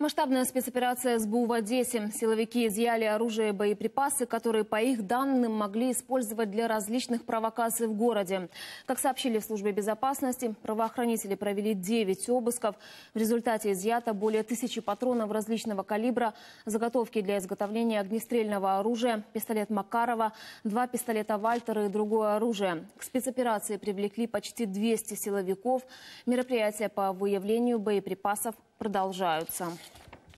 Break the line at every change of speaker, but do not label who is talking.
Масштабная спецоперация СБУ в Одессе. Силовики изъяли оружие и боеприпасы, которые, по их данным, могли использовать для различных провокаций в городе. Как сообщили в службе безопасности, правоохранители провели 9 обысков. В результате изъято более тысячи патронов различного калибра, заготовки для изготовления огнестрельного оружия, пистолет Макарова, два пистолета Вальтера и другое оружие. К спецоперации привлекли почти 200 силовиков. Мероприятия по выявлению боеприпасов продолжаются.